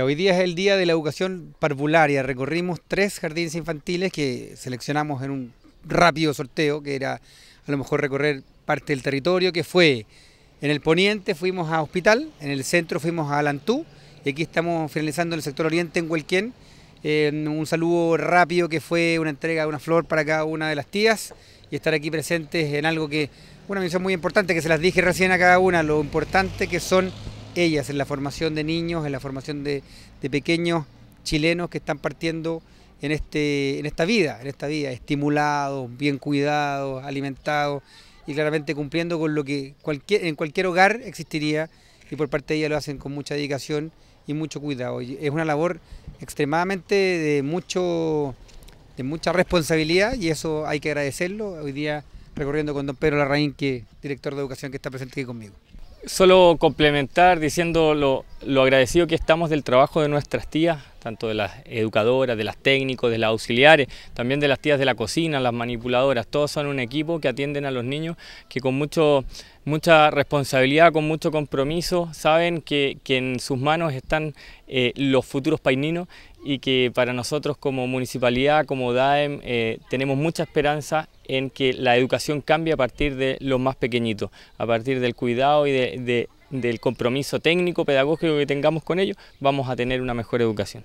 hoy día es el día de la educación parvularia. Recorrimos tres jardines infantiles que seleccionamos en un rápido sorteo, que era a lo mejor recorrer parte del territorio, que fue en el poniente fuimos a Hospital, en el centro fuimos a Alantú, y aquí estamos finalizando en el sector oriente en Huelquén. un saludo rápido que fue una entrega de una flor para cada una de las tías y estar aquí presentes en algo que, una misión muy importante que se las dije recién a cada una, lo importante que son ellas en la formación de niños, en la formación de, pequeños chilenos que están partiendo en, este, en esta vida, en esta vida, estimulados, bien cuidados, alimentados y claramente cumpliendo con lo que cualquier, en cualquier hogar existiría y por parte de ellas lo hacen con mucha dedicación y mucho cuidado. es una labor extremadamente de, mucho, de mucha responsabilidad y eso hay que agradecerlo. Hoy día recorriendo con don Pedro Larraín, que director de educación que está presente aquí conmigo. Solo complementar diciendo lo, lo agradecido que estamos del trabajo de nuestras tías tanto de las educadoras, de las técnicos, de las auxiliares, también de las tías de la cocina, las manipuladoras, todos son un equipo que atienden a los niños que con mucho, mucha responsabilidad, con mucho compromiso, saben que, en sus manos están eh, los futuros paininos y que para nosotros como municipalidad, como DAEM, eh, tenemos mucha esperanza en que la educación cambie a partir de los más pequeñitos, a partir del cuidado y de del compromiso técnico, pedagógico que tengamos con ellos, vamos a tener una mejor educación.